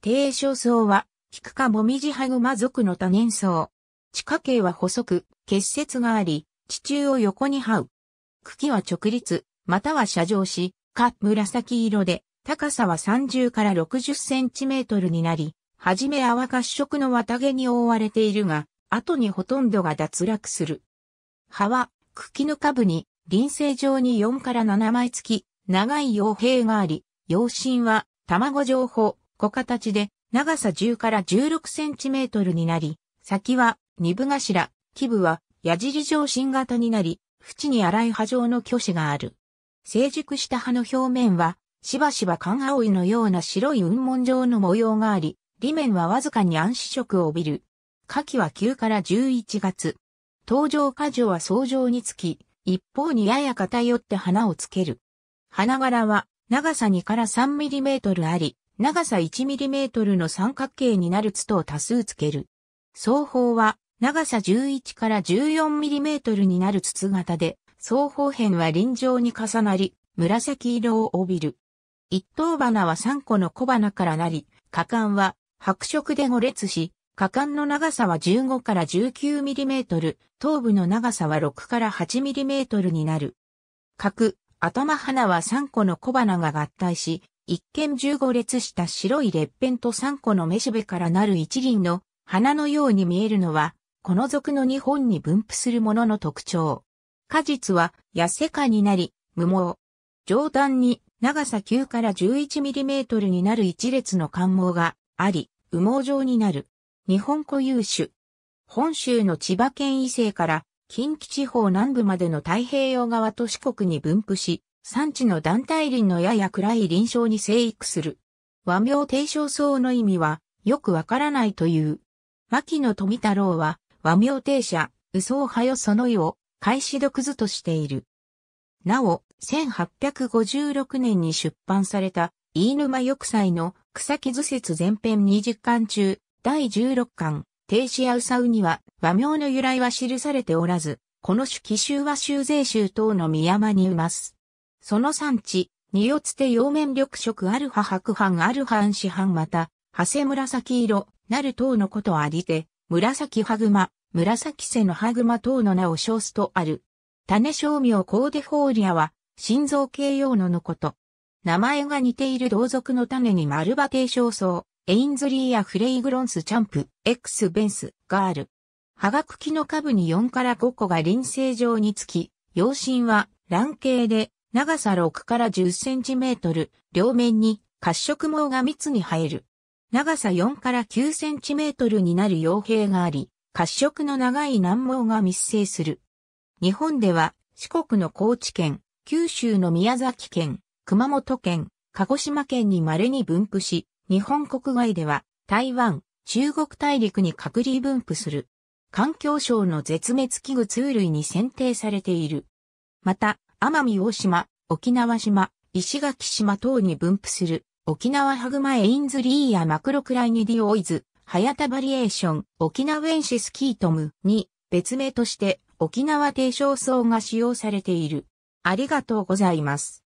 低床層は、菊クもみじ葉、ハグマの多年層。地下茎は細く、結節があり、地中を横に這う。茎は直立、または斜上し、か紫色で、高さは30から60センチメートルになり、はじめ泡褐色の綿毛に覆われているが、後にほとんどが脱落する。葉は、茎の下部に、輪生状に4から7枚付き、長い傭兵があり、養心は、卵情報、小形で長さ10から16センチメートルになり、先は二部頭、基部は矢尻状新型になり、縁に荒い波状の巨子がある。成熟した葉の表面は、しばしば寒いのような白い雲門状の模様があり、裏面はわずかに暗視色を帯びる。夏季は9から11月。登場果樹は相状につき、一方にやや偏って花をつける。花柄は長さ2から3ミリメートルあり、長さ 1mm の三角形になる筒を多数つける。双方は長さ11から 14mm になる筒型で、双方辺は輪状に重なり、紫色を帯びる。一等花は3個の小花からなり、果敢は白色で5列し、果敢の長さは15から 19mm、頭部の長さは6から 8mm になる。角、頭花は3個の小花が合体し、一見15列した白い列片と3個の雌しべからなる一輪の花のように見えるのは、この属の日本に分布するものの特徴。果実は痩せ果になり、無毛。上段に長さ9から11ミリメートルになる一列の関毛があり、羽毛状になる。日本固有種。本州の千葉県伊勢から近畿地方南部までの太平洋側と四国に分布し、産地の団体林のやや暗い林床に生育する。和名低床草の意味は、よくわからないという。牧野富太郎は、和名低者、嘘をはよその意を、開始毒図としている。なお、1856年に出版された、飯沼玉砕の草木図説前編20巻中、第16巻、停止やうさうには、和名の由来は記されておらず、この種奇襲は修税州等の宮間にいます。その産地、によつて陽面緑色アルハ白斑アルハン市斑また、ハセ紫色、なる等のことありて、紫ハグマ、紫瀬のハグマ等の名を称すとある。種商名コーデフォーリアは、心臓系用ののこと。名前が似ている同族の種にマルバテ小層、エインズリーやフレイグロンスチャンプ、エクスベンス、ガール。葉が茎の下部に4から5個が輪生状につき、陽心は卵形で長さ6から10センチメートル、両面に褐色毛が密に生える。長さ4から9センチメートルになる傭兵があり、褐色の長い南毛が密生する。日本では四国の高知県、九州の宮崎県、熊本県、鹿児島県に稀に分布し、日本国外では台湾、中国大陸に隔離分布する。環境省の絶滅危惧通類に選定されている。また、奄美大島、沖縄島、石垣島等に分布する、沖縄ハグマエインズリーやマクロクライニディオイズ、ハヤタバリエーション、沖縄エンシスキートムに、別名として、沖縄低床層が使用されている。ありがとうございます。